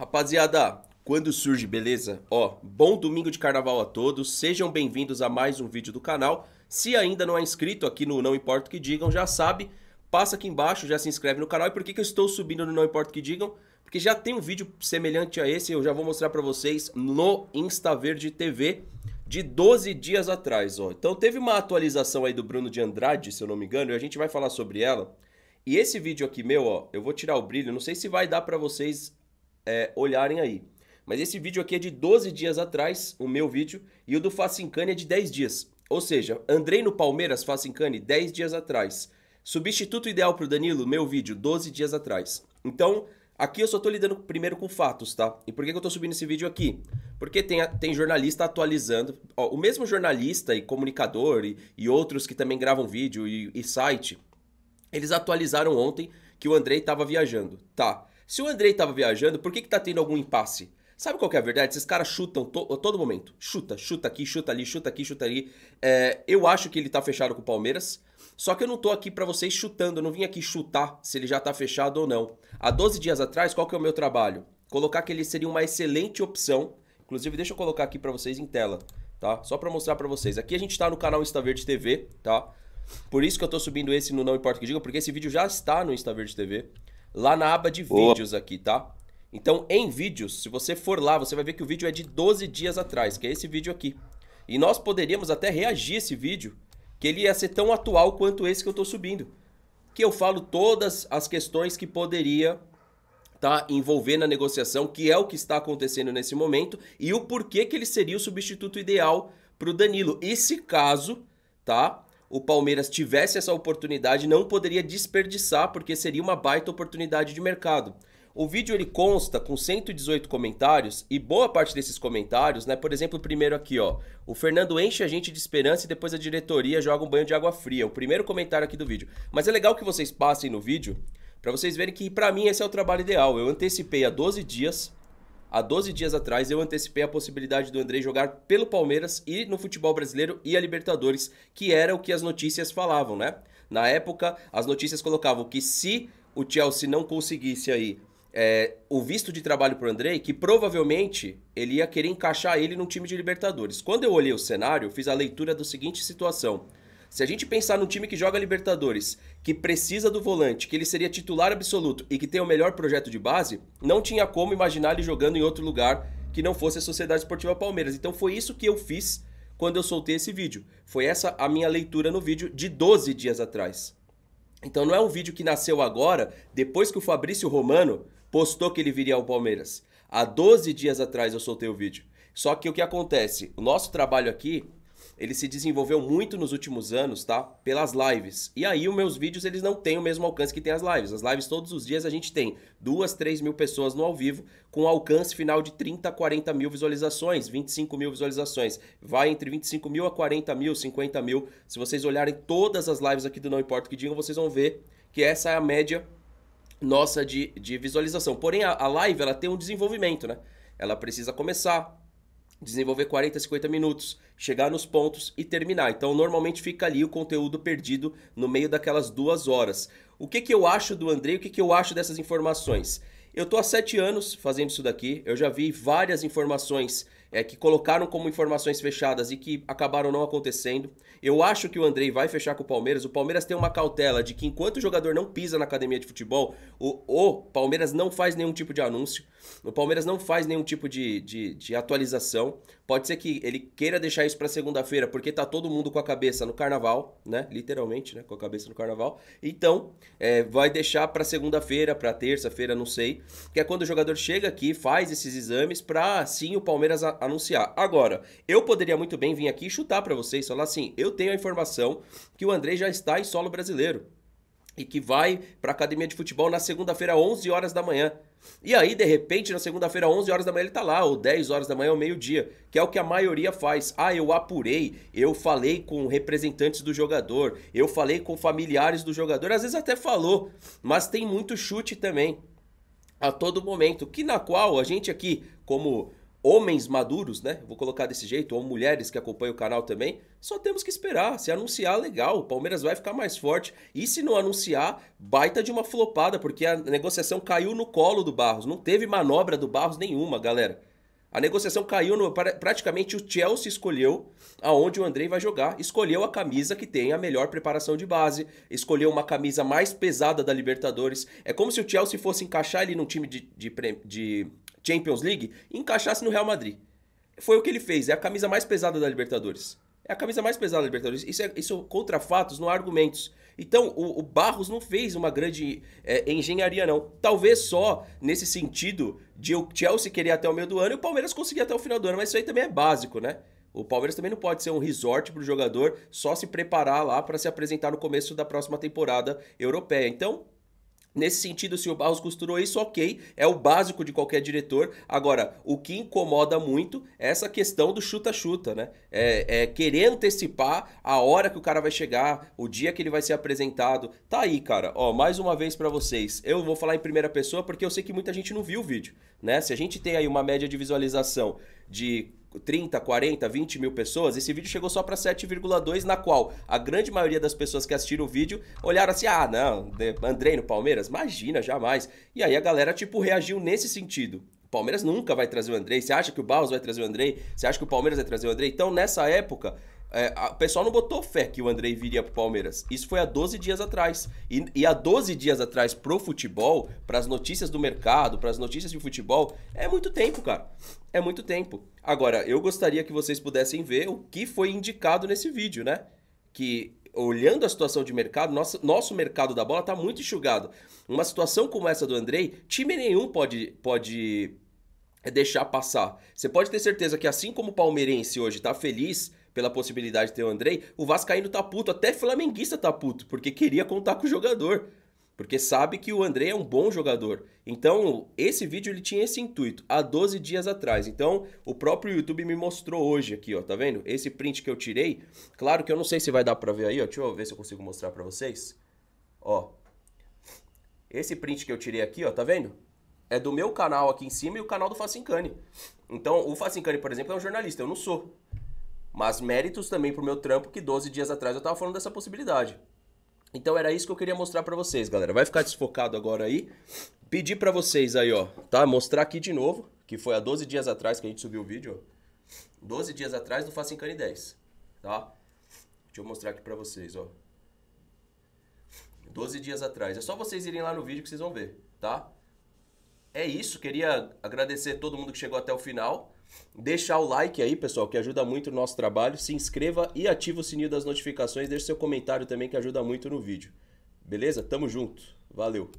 Rapaziada, quando surge, beleza? Ó, bom domingo de carnaval a todos, sejam bem-vindos a mais um vídeo do canal. Se ainda não é inscrito aqui no Não Importa o Que Digam, já sabe, passa aqui embaixo, já se inscreve no canal. E por que, que eu estou subindo no Não Importa o Que Digam? Porque já tem um vídeo semelhante a esse, eu já vou mostrar para vocês no Insta Verde TV de 12 dias atrás, ó. Então teve uma atualização aí do Bruno de Andrade, se eu não me engano, e a gente vai falar sobre ela. E esse vídeo aqui meu, ó, eu vou tirar o brilho, não sei se vai dar para vocês é, olharem aí. Mas esse vídeo aqui é de 12 dias atrás, o meu vídeo, e o do Facincani é de 10 dias. Ou seja, Andrei no Palmeiras, Facincani, 10 dias atrás. Substituto ideal para o Danilo, meu vídeo, 12 dias atrás. Então, aqui eu só estou lidando primeiro com fatos, tá? E por que, que eu estou subindo esse vídeo aqui? Porque tem, tem jornalista atualizando. Ó, o mesmo jornalista e comunicador e, e outros que também gravam vídeo e, e site, eles atualizaram ontem que o Andrei estava viajando. Tá. Se o Andrei tava viajando, por que, que tá tendo algum impasse? Sabe qual que é a verdade? Esses caras chutam to a todo momento. Chuta, chuta aqui, chuta ali, chuta aqui, chuta ali. É, eu acho que ele tá fechado com o Palmeiras. Só que eu não tô aqui para vocês chutando, eu não vim aqui chutar se ele já tá fechado ou não. Há 12 dias atrás, qual que é o meu trabalho? Colocar que ele seria uma excelente opção. Inclusive, deixa eu colocar aqui para vocês em tela, tá? Só para mostrar para vocês. Aqui a gente tá no canal Insta Verde TV, tá? Por isso que eu tô subindo esse no Não Importa Que Diga, porque esse vídeo já está no Insta Verde TV lá na aba de Boa. vídeos aqui, tá? Então, em vídeos, se você for lá, você vai ver que o vídeo é de 12 dias atrás, que é esse vídeo aqui. E nós poderíamos até reagir esse vídeo, que ele ia ser tão atual quanto esse que eu estou subindo. Que eu falo todas as questões que poderia tá envolver na negociação, que é o que está acontecendo nesse momento, e o porquê que ele seria o substituto ideal para o Danilo. Esse caso, tá? o Palmeiras tivesse essa oportunidade, não poderia desperdiçar, porque seria uma baita oportunidade de mercado. O vídeo ele consta com 118 comentários e boa parte desses comentários, né? Por exemplo, o primeiro aqui, ó. O Fernando enche a gente de esperança e depois a diretoria joga um banho de água fria. O primeiro comentário aqui do vídeo. Mas é legal que vocês passem no vídeo para vocês verem que para mim esse é o trabalho ideal. Eu antecipei há 12 dias Há 12 dias atrás eu antecipei a possibilidade do André jogar pelo Palmeiras e no futebol brasileiro e a Libertadores, que era o que as notícias falavam, né? Na época, as notícias colocavam que se o Chelsea não conseguisse aí é, o visto de trabalho para o Andrei, que provavelmente ele ia querer encaixar ele num time de Libertadores. Quando eu olhei o cenário, fiz a leitura da seguinte situação. Se a gente pensar num time que joga Libertadores, que precisa do volante, que ele seria titular absoluto e que tem o melhor projeto de base, não tinha como imaginar ele jogando em outro lugar que não fosse a Sociedade Esportiva Palmeiras. Então foi isso que eu fiz quando eu soltei esse vídeo. Foi essa a minha leitura no vídeo de 12 dias atrás. Então não é um vídeo que nasceu agora, depois que o Fabrício Romano postou que ele viria ao Palmeiras. Há 12 dias atrás eu soltei o vídeo. Só que o que acontece? O nosso trabalho aqui ele se desenvolveu muito nos últimos anos, tá? Pelas lives. E aí os meus vídeos eles não têm o mesmo alcance que tem as lives. As lives todos os dias a gente tem duas, três mil pessoas no ao vivo com alcance final de 30, 40 mil visualizações, 25 mil visualizações. Vai entre 25 mil a 40 mil, 50 mil. Se vocês olharem todas as lives aqui do Não Importa o que Digam, vocês vão ver que essa é a média nossa de, de visualização. Porém, a, a live ela tem um desenvolvimento, né? Ela precisa começar, desenvolver 40, 50 minutos, chegar nos pontos e terminar. Então, normalmente fica ali o conteúdo perdido no meio daquelas duas horas. O que, que eu acho do Andrei? O que, que eu acho dessas informações? Eu estou há sete anos fazendo isso daqui, eu já vi várias informações é, que colocaram como informações fechadas e que acabaram não acontecendo. Eu acho que o Andrei vai fechar com o Palmeiras. O Palmeiras tem uma cautela de que enquanto o jogador não pisa na academia de futebol, o, o Palmeiras não faz nenhum tipo de anúncio, o Palmeiras não faz nenhum tipo de, de, de atualização. Pode ser que ele queira deixar isso para segunda-feira, porque tá todo mundo com a cabeça no carnaval, né? Literalmente, né? Com a cabeça no carnaval. Então, é, vai deixar para segunda-feira, para terça-feira, não sei. Que é quando o jogador chega aqui, faz esses exames, para sim o Palmeiras anunciar. Agora, eu poderia muito bem vir aqui chutar para vocês, falar assim: eu tenho a informação que o André já está em solo brasileiro e que vai para a academia de futebol na segunda-feira, 11 horas da manhã. E aí, de repente, na segunda-feira, 11 horas da manhã, ele tá lá, ou 10 horas da manhã, ou meio-dia, que é o que a maioria faz. Ah, eu apurei, eu falei com representantes do jogador, eu falei com familiares do jogador, às vezes até falou, mas tem muito chute também, a todo momento, que na qual a gente aqui, como homens maduros, né? Vou colocar desse jeito, ou mulheres que acompanham o canal também. Só temos que esperar. Se anunciar, legal. O Palmeiras vai ficar mais forte. E se não anunciar, baita de uma flopada, porque a negociação caiu no colo do Barros. Não teve manobra do Barros nenhuma, galera. A negociação caiu no. Praticamente o Chelsea escolheu aonde o Andrei vai jogar. Escolheu a camisa que tem a melhor preparação de base. Escolheu uma camisa mais pesada da Libertadores. É como se o Chelsea fosse encaixar ele num time de, de, de Champions League encaixasse no Real Madrid. Foi o que ele fez, é a camisa mais pesada da Libertadores. É a camisa mais pesada da Libertadores. Isso é isso contra fatos, não há argumentos. Então, o, o Barros não fez uma grande é, engenharia, não. Talvez só nesse sentido de o Chelsea querer até o meio do ano e o Palmeiras conseguir até o final do ano, mas isso aí também é básico, né? O Palmeiras também não pode ser um resort para o jogador só se preparar lá para se apresentar no começo da próxima temporada europeia. Então, Nesse sentido, se o Barros costurou isso, ok, é o básico de qualquer diretor. Agora, o que incomoda muito é essa questão do chuta-chuta, né? É, é, querer antecipar a hora que o cara vai chegar, o dia que ele vai ser apresentado. Tá aí, cara, ó, mais uma vez para vocês. Eu vou falar em primeira pessoa porque eu sei que muita gente não viu o vídeo, né? Se a gente tem aí uma média de visualização de 30, 40, 20 mil pessoas, esse vídeo chegou só para 7,2, na qual a grande maioria das pessoas que assistiram o vídeo olharam assim, ah, não, Andrei no Palmeiras? Imagina, jamais. E aí a galera, tipo, reagiu nesse sentido. Palmeiras nunca vai trazer o Andrei. Você acha que o Barros vai trazer o Andrei? Você acha que o Palmeiras vai trazer o Andrei? Então, nessa época, é, a, o pessoal não botou fé que o Andrei viria pro Palmeiras. Isso foi há 12 dias atrás. E, e há 12 dias atrás pro futebol, para as notícias do mercado, para as notícias de futebol, é muito tempo, cara. É muito tempo. Agora, eu gostaria que vocês pudessem ver o que foi indicado nesse vídeo, né? Que olhando a situação de mercado, nosso, nosso mercado da bola tá muito enxugado. Uma situação como essa do Andrei, time nenhum pode pode é, deixar passar. Você pode ter certeza que assim como o palmeirense hoje está feliz pela possibilidade de ter o Andrei, o Vascaíno tá puto, até flamenguista tá puto, porque queria contar com o jogador. Porque sabe que o Andrei é um bom jogador. Então, esse vídeo ele tinha esse intuito há 12 dias atrás. Então, o próprio YouTube me mostrou hoje aqui, ó, tá vendo? Esse print que eu tirei, claro que eu não sei se vai dar para ver aí, ó. Deixa eu ver se eu consigo mostrar para vocês. Ó. Esse print que eu tirei aqui, ó, tá vendo? é do meu canal aqui em cima e o canal do Facincani. Então, o Facincani, por exemplo, é um jornalista, eu não sou. Mas méritos também pro meu trampo, que 12 dias atrás eu tava falando dessa possibilidade. Então era isso que eu queria mostrar para vocês, galera. Vai ficar desfocado agora aí. Pedir para vocês aí, ó, tá? Mostrar aqui de novo, que foi há 12 dias atrás que a gente subiu o vídeo. 12 dias atrás do Cane 10, tá? Deixa eu mostrar aqui para vocês, ó. 12 dias atrás. É só vocês irem lá no vídeo que vocês vão ver, tá? É isso, queria agradecer todo mundo que chegou até o final deixar o like aí, pessoal, que ajuda muito o nosso trabalho. Se inscreva e ative o sininho das notificações. Deixe seu comentário também, que ajuda muito no vídeo. Beleza? Tamo junto. Valeu!